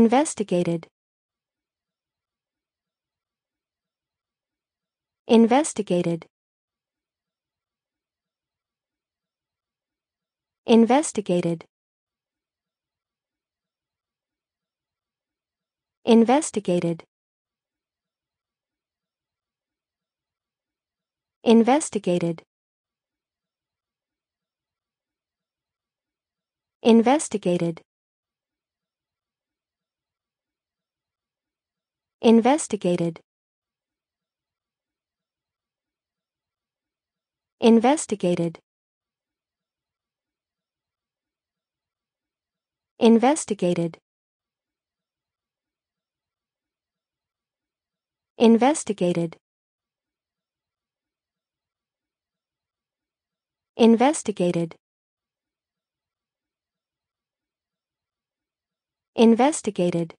Investigated. Investigated. Investigated. Investigated. Investigated. Investigated. Investigated. Investigated. Investigated. Investigated. Investigated. Investigated.